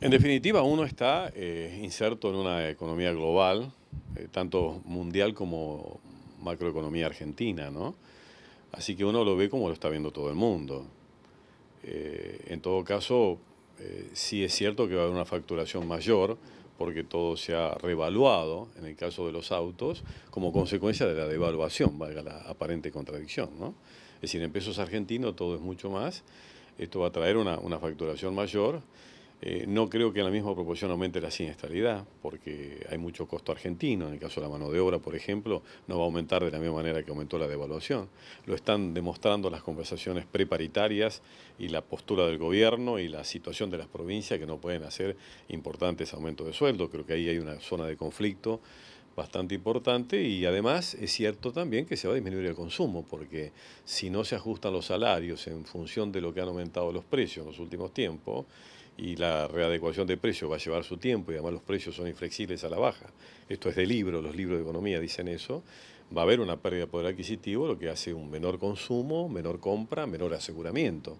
En definitiva, uno está eh, inserto en una economía global, eh, tanto mundial como macroeconomía argentina, ¿no? Así que uno lo ve como lo está viendo todo el mundo. Eh, en todo caso, sí es cierto que va a haber una facturación mayor porque todo se ha revaluado, en el caso de los autos, como consecuencia de la devaluación, valga la aparente contradicción, Es decir, en pesos argentinos todo es mucho más, esto va a traer una, una facturación mayor eh, no creo que en la misma proporción aumente la siniestralidad, porque hay mucho costo argentino, en el caso de la mano de obra, por ejemplo, no va a aumentar de la misma manera que aumentó la devaluación. Lo están demostrando las conversaciones preparitarias y la postura del gobierno y la situación de las provincias que no pueden hacer importantes aumentos de sueldo. Creo que ahí hay una zona de conflicto bastante importante y además es cierto también que se va a disminuir el consumo, porque si no se ajustan los salarios en función de lo que han aumentado los precios en los últimos tiempos, y la readecuación de precios va a llevar su tiempo y además los precios son inflexibles a la baja. Esto es de libro, los libros de economía dicen eso. Va a haber una pérdida de poder adquisitivo, lo que hace un menor consumo, menor compra, menor aseguramiento.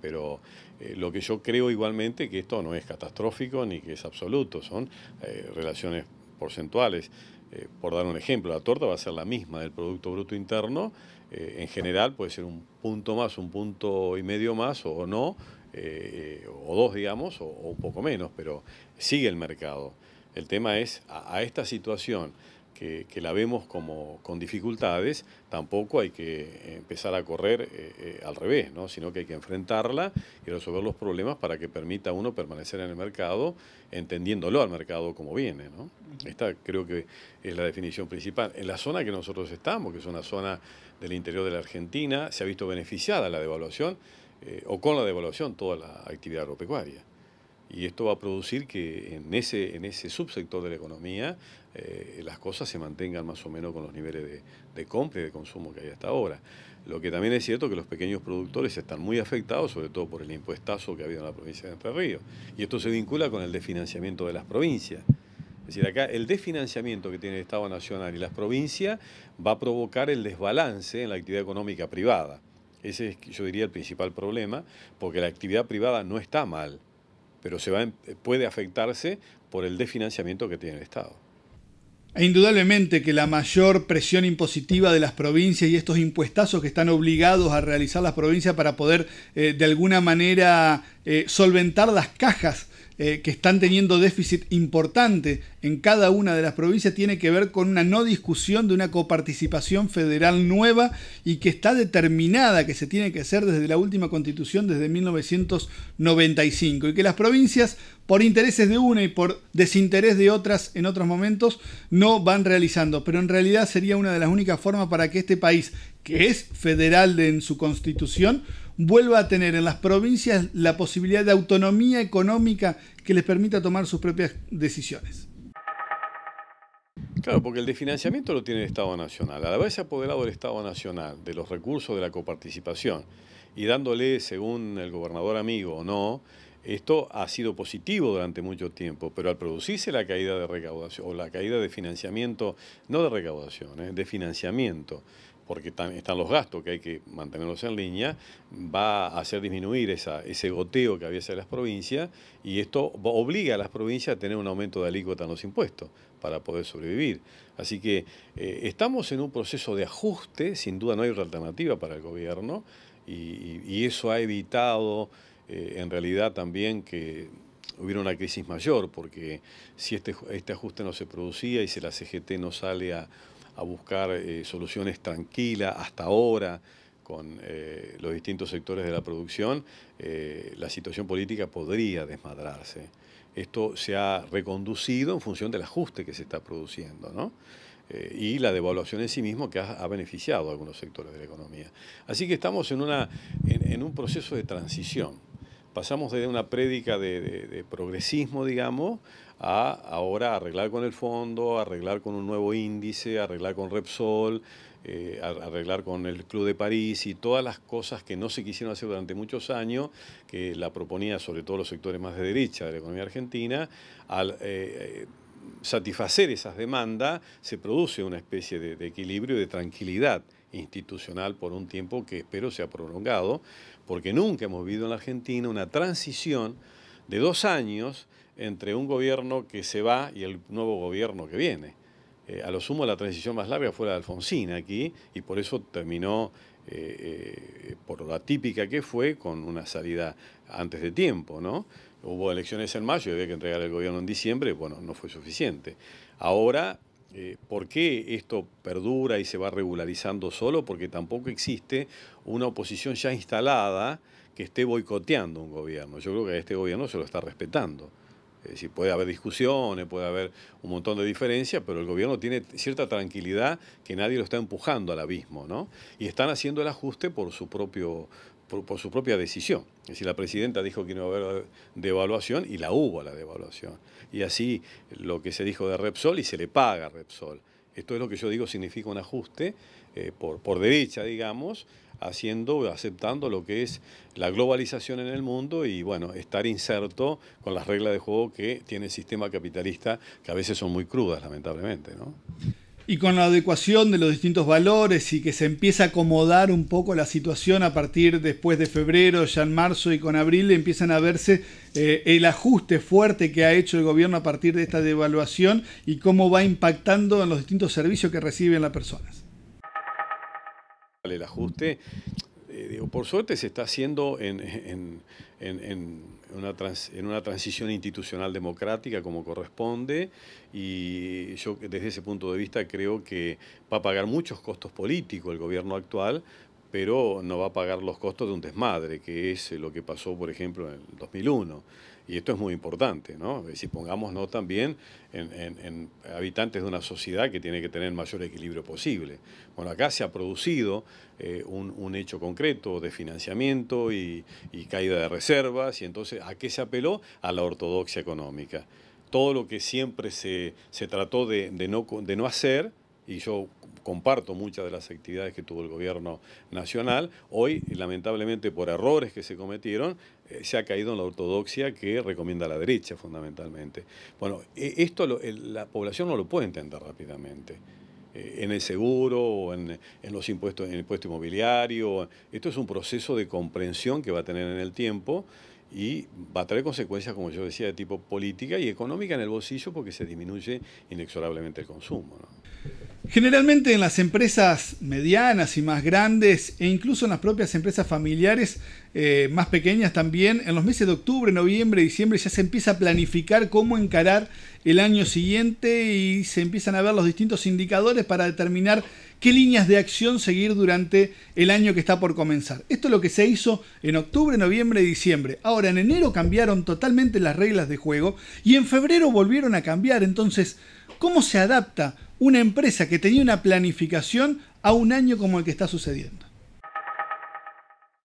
Pero eh, lo que yo creo igualmente que esto no es catastrófico ni que es absoluto, son eh, relaciones porcentuales. Eh, por dar un ejemplo, la torta va a ser la misma del Producto Bruto Interno. en general puede ser un punto más, un punto y medio más o no eh, o dos, digamos, o, un poco menos, pero sigue el mercado. El tema es, a, esta situación que, la vemos como con dificultades, tampoco hay que empezar a correr eh, eh, al revés, sino que hay que enfrentarla y resolver los problemas para que permita a uno permanecer en el mercado, entendiéndolo al mercado como viene. Esta creo que es la definición principal. En la zona que nosotros estamos, que es una zona del interior de la Argentina, se ha visto beneficiada la devaluación eh, o con la devaluación toda la actividad agropecuaria. Y esto va a producir que en ese, subsector de la economía eh, las cosas se mantengan más o menos con los niveles de, compra y de consumo que hay hasta ahora. Lo que también es cierto que los pequeños productores están muy afectados, sobre todo por el impuestazo que ha habido en la provincia de Entre Ríos. Y esto se vincula con el desfinanciamiento de las provincias. Es decir, acá el desfinanciamiento que tiene el Estado Nacional y las provincias va a provocar el desbalance en la actividad económica privada. Ese es, yo diría, el principal problema, porque la actividad privada no está mal, pero se va, puede afectarse por el desfinanciamiento que tiene el Estado. E indudablemente que la mayor presión impositiva de las provincias y estos impuestazos que están obligados a realizar las provincias para poder eh, de alguna manera eh, solventar las cajas eh, que están teniendo déficit importante en cada una de las provincias tiene que ver con una no discusión de una coparticipación federal nueva y que está determinada que se tiene que hacer desde la última constitución desde 1995 y que las provincias por intereses de una y por desinterés de otras en otros momentos no van realizando pero en realidad sería una de las únicas formas para que este país que es federal en su constitución vuelva a tener en las provincias la posibilidad de autonomía económica que les permita tomar sus propias decisiones. Claro, porque el desfinanciamiento lo tiene el Estado Nacional. A la vez apoderado el Estado Nacional de los recursos de la coparticipación y dándole, según el gobernador amigo o no, esto ha sido positivo durante mucho tiempo, pero al producirse la caída de recaudación o la caída de financiamiento, no de recaudación, eh, de financiamiento, porque están, los gastos que hay que mantenerlos en línea, va a hacer disminuir ese goteo que había hacia las provincias y esto obliga a las provincias a tener un aumento de alícuota en los impuestos para poder sobrevivir. Así que eh, estamos en un proceso de ajuste, sin duda no hay otra alternativa para el gobierno y, eso ha evitado eh, en realidad también que hubiera una crisis mayor, porque si este, este ajuste no se producía y si la CGT no sale a a buscar eh, soluciones tranquilas hasta ahora con eh, los distintos sectores de la producción, eh, la situación política podría desmadrarse. Esto se ha reconducido en función del ajuste que se está produciendo, y la devaluación en sí mismo que ha, beneficiado a algunos sectores de la economía. Así que estamos en, una, en un proceso de transición pasamos desde una prédica de, progresismo, digamos, a ahora arreglar con el fondo, arreglar con un nuevo índice, arreglar con Repsol, eh, arreglar con el Club de París y todas las cosas que no se quisieron hacer durante muchos años, que la proponía sobre todo los sectores más de derecha de la economía argentina, al eh, eh, satisfacer esas demandas se produce una especie de, de equilibrio y de tranquilidad institucional por un tiempo que espero sea prolongado, porque nunca hemos vivido en la Argentina una transición de dos años entre un gobierno que se va y el nuevo gobierno que viene. Eh, a lo sumo la transición más larga fue la de Alfonsín aquí y por eso terminó, eh, eh, por la típica que fue, con una salida antes de tiempo, ¿no? Hubo elecciones en mayo y había que entregar el gobierno en diciembre, bueno, no fue suficiente. Ahora eh, ¿Por qué esto perdura y se va regularizando solo? Porque tampoco existe una oposición ya instalada que esté boicoteando un gobierno. Yo creo que este gobierno se lo está respetando. puede haber discusiones, puede haber un montón de diferencias, pero el gobierno tiene cierta tranquilidad que nadie lo está empujando al abismo, ¿no? Y están haciendo el ajuste por su propio por, su propia decisión. Es decir, la presidenta dijo que no iba a haber devaluación y la hubo la devaluación. Y así lo que se dijo de Repsol y se le paga a Repsol. Esto es lo que yo digo, significa un ajuste eh, por, por derecha, digamos, haciendo, aceptando lo que es la globalización en el mundo y bueno, estar inserto con las reglas de juego que tiene el sistema capitalista, que a veces son muy crudas, lamentablemente. ¿no? y con la adecuación de los distintos valores y que se empieza a acomodar un poco la situación a partir después de febrero, ya en marzo y con abril empiezan a verse eh, el ajuste fuerte que ha hecho el gobierno a partir de esta devaluación y cómo va impactando en los distintos servicios que reciben las personas. El ajuste, eh, por suerte se está haciendo en en una transición institucional democrática como corresponde y yo desde ese punto de vista creo que va a pagar muchos costos políticos el gobierno actual, pero no va a pagar los costos de un desmadre, que es lo que pasó, por ejemplo, en el 2001. Y esto es muy importante, ¿no? Si pongámonos también en, habitantes de una sociedad que tiene que tener el mayor equilibrio posible. Bueno, acá se ha producido eh, un, hecho concreto de financiamiento y, caída de reservas, y entonces, ¿a qué se apeló? A la ortodoxia económica. Todo lo que siempre se, trató de no hacer, y yo comparto muchas de las actividades que tuvo el gobierno nacional, hoy lamentablemente por errores que se cometieron eh, se ha caído en la ortodoxia que recomienda la derecha fundamentalmente. Bueno, e-, esto la población no lo puede entender rápidamente eh, en el seguro, en, los impuestos, en el impuesto inmobiliario. Esto es un proceso de comprensión que va a tener en el tiempo y va a traer consecuencias, como yo decía, de tipo política y económica en el bolsillo porque se disminuye inexorablemente el consumo. Generalmente en las empresas medianas y más grandes e incluso en las propias empresas familiares eh, más pequeñas también, en los meses de octubre, noviembre, diciembre ya se empieza a planificar cómo encarar el año siguiente y se empiezan a ver los distintos indicadores para determinar qué líneas de acción seguir durante el año que está por comenzar. Esto es lo que se hizo en octubre, noviembre y diciembre. Ahora, en enero cambiaron totalmente las reglas de juego y en febrero volvieron a cambiar. Entonces, ¿cómo se adapta? una empresa que tenía una planificación a un año como el que está sucediendo.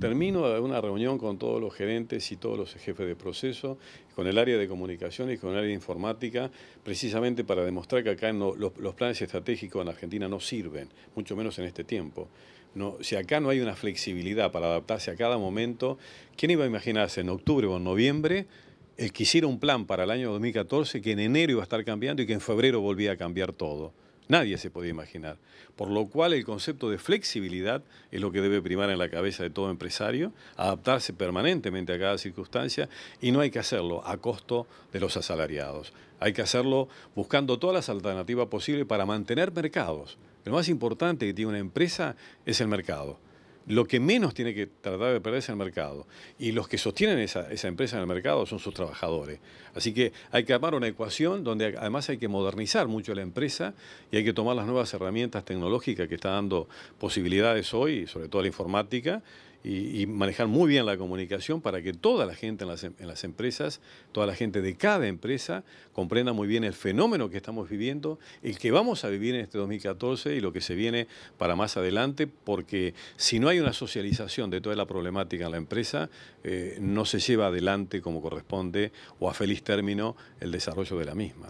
Termino una reunión con todos los gerentes y todos los jefes de proceso, con el área de comunicaciones, con el área de informática, precisamente para demostrar que acá los, planes estratégicos en Argentina no sirven, mucho menos en este tiempo. si acá no hay una flexibilidad para adaptarse a cada momento, ¿quién iba a imaginarse en octubre o en noviembre el que hiciera un plan para el año 2014 que en enero iba a estar cambiando y que en febrero volvía a cambiar todo? Nadie se podía imaginar. Por lo cual el concepto de flexibilidad es lo que debe primar en la cabeza de todo empresario, adaptarse permanentemente a cada circunstancia y no hay que hacerlo a costo de los asalariados. Hay que hacerlo buscando todas las alternativas posibles para mantener mercados. Lo más importante que tiene una empresa es el mercado lo que menos tiene que tratar de perder es el mercado. Y los que sostienen esa, empresa en el mercado son sus trabajadores. Así que hay que armar una ecuación donde además hay que modernizar mucho la empresa y hay que tomar las nuevas herramientas tecnológicas que está dando posibilidades hoy, sobre todo la informática, y, manejar muy bien la comunicación para que toda la gente em, en las, empresas, toda la gente de cada empresa comprenda muy bien el fenómeno que estamos viviendo, el que vamos a vivir en este 2014 y lo que se viene para más adelante, porque si no hay una socialización de toda la problemática en la empresa, eh, no se lleva adelante como corresponde o a feliz término el desarrollo de la misma.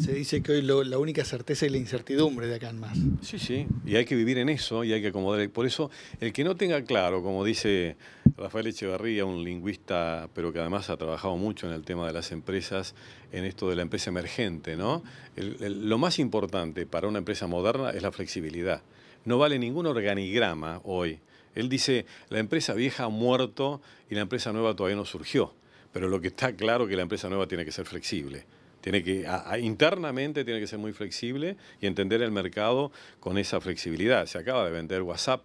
Se dice que hoy la única certeza es la incertidumbre de acá en más. Sí, sí, y hay que vivir en eso y hay que acomodar. Por eso, el que no tenga claro, como dice Rafael Echevarría, un lingüista, pero que además ha trabajado mucho en el tema de las empresas, en esto de la empresa emergente, ¿no? lo más importante para una empresa moderna es la flexibilidad. No vale ningún organigrama hoy. Él dice, la empresa vieja ha muerto y la empresa nueva todavía no surgió. Pero lo que está claro es que la empresa nueva tiene que ser flexible. Tiene que, internamente tiene que ser muy flexible y entender el mercado con esa flexibilidad. Se acaba de vender WhatsApp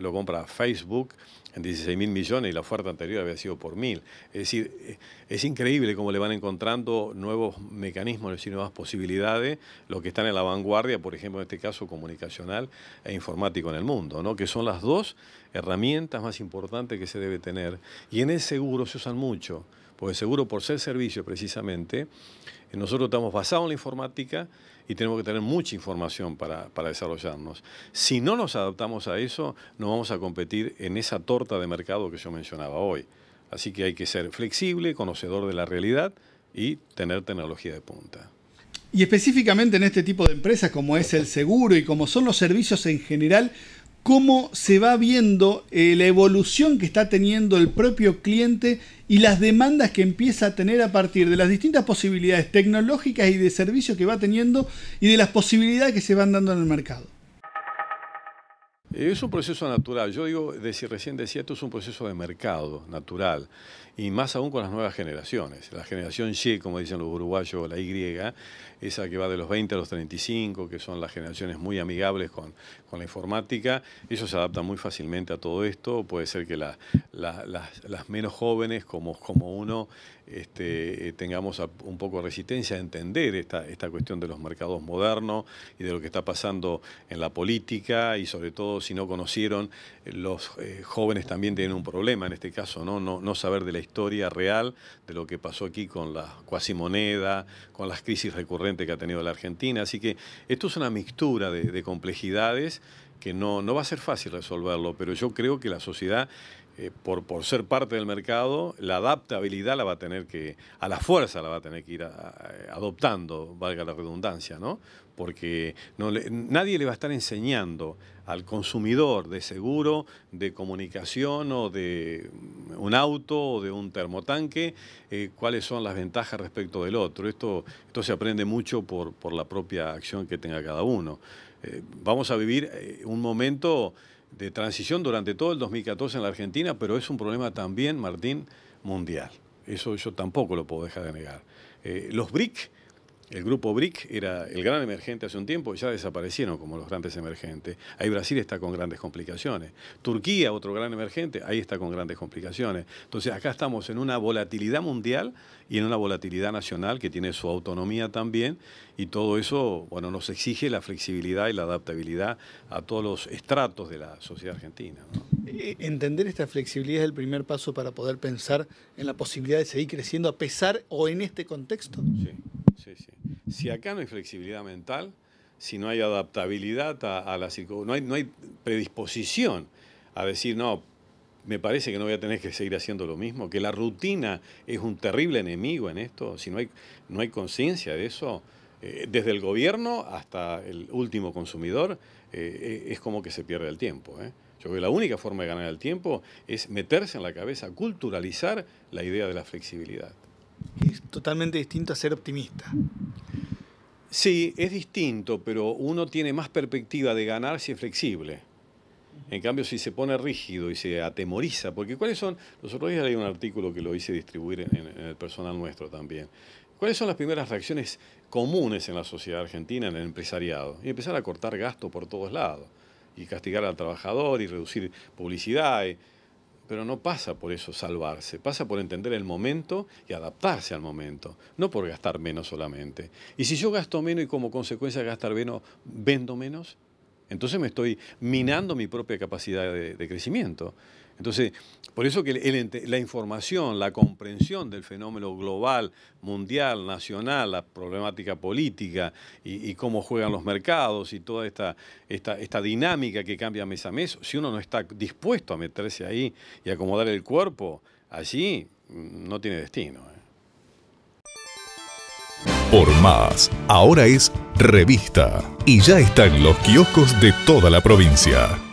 lo compra Facebook en 16 mil millones y la oferta anterior había sido por mil. Es decir, eh, es increíble cómo le van encontrando nuevos mecanismos, es nuevas posibilidades, los que están en la vanguardia, por ejemplo, en este caso comunicacional e informático en el mundo, ¿no? que son las dos herramientas más importantes que se debe tener. Y en el seguro se usan mucho, porque el seguro por ser servicio precisamente, nosotros estamos basados en la informática y tenemos que tener mucha información para, desarrollarnos. Si no nos adaptamos a eso, no vamos a competir en esa torta de mercado que yo mencionaba hoy. Así que hay que ser flexible, conocedor de la realidad y tener tecnología de punta. Y específicamente en este tipo de empresas como es el seguro y como son los servicios en general, cómo se va viendo eh, la evolución que está teniendo el propio cliente y las demandas que empieza a tener a partir de las distintas posibilidades tecnológicas y de servicios que va teniendo y de las posibilidades que se van dando en el mercado. Es un proceso natural. Yo digo, decir, recién decía, esto es un proceso de mercado natural y más aún con las nuevas generaciones. La generación Y, como dicen los uruguayos, la Y, esa que va de los 20 a los 35, que son las generaciones muy amigables con, con la informática, ellos se adaptan muy fácilmente a todo esto. Puede ser que las, menos jóvenes, como, como uno, este, eh, tengamos un poco de resistencia a entender esta, esta cuestión de los mercados modernos y de lo que está pasando en la política y sobre todo si no conocieron, eh, los eh, jóvenes también tienen un problema en este caso, ¿no? No, no saber de la historia historia real de lo que pasó aquí con la cuasimoneda, con las crisis recurrentes que ha tenido la Argentina. Así que esto es una mixtura de, de complejidades que no, va a ser fácil resolverlo, pero yo creo que la sociedad, eh, por, por ser parte del mercado, la adaptabilidad la va a tener que, a la fuerza la va a tener que ir adoptando, valga la redundancia, ¿no? Porque nadie le va a estar enseñando al consumidor de seguro, de comunicación o de un auto o de un termotanque, eh, cuáles son las ventajas respecto del otro. Esto, esto se aprende mucho por, por la propia acción que tenga cada uno. Eh, vamos a vivir eh, un momento de transición durante todo el 2014 en la Argentina, pero es un problema también, Martín, mundial. Eso yo tampoco lo puedo dejar de negar. Eh, los BRIC el grupo BRIC era el gran emergente hace un tiempo, y ya desaparecieron como los grandes emergentes. Ahí Brasil está con grandes complicaciones. Turquía, otro gran emergente, ahí está con grandes complicaciones. Entonces acá estamos en una volatilidad mundial y en una volatilidad nacional que tiene su autonomía también y todo eso, bueno, nos exige la flexibilidad y la adaptabilidad a todos los estratos de la sociedad argentina. Eh, entender esta flexibilidad es el primer paso para poder pensar en la posibilidad de seguir creciendo a pesar o en este contexto si acá no hay flexibilidad mental, si no hay adaptabilidad a, la no no hay predisposición a decir, no, me parece que no voy a tener que seguir haciendo lo mismo, que la rutina es un terrible enemigo en esto, si no hay, no hay conciencia de eso, eh, desde el gobierno hasta el último consumidor, eh, eh, es como que se pierde el tiempo. Yo creo que la única forma de ganar el tiempo es meterse en la cabeza, culturalizar la idea de la flexibilidad. Es totalmente distinto a ser optimista. Sí, es distinto, pero uno tiene más perspectiva de ganar si es flexible. En cambio, si se pone rígido y se atemoriza, porque ¿cuáles son? Los otros días leí un artículo que lo hice distribuir en, el personal nuestro también. ¿Cuáles son las primeras reacciones comunes en la sociedad argentina, en el empresariado? Y empezar a cortar gasto por todos lados, y castigar al trabajador, y reducir publicidad. Pero no pasa por eso salvarse, pasa por entender el momento y adaptarse al momento, no por gastar menos solamente. Y si yo gasto menos y como consecuencia gastar menos, vendo menos, entonces me estoy minando mi propia capacidad de, de crecimiento. Entonces, por eso que la información, la comprensión del fenómeno global, mundial, nacional, la problemática política y, cómo juegan los mercados y toda esta, esta, dinámica que cambia mes a mes, si uno no está dispuesto a meterse ahí y acomodar el cuerpo, allí no tiene destino. ¿eh? Por más, ahora es revista y ya están los kioscos de toda la provincia.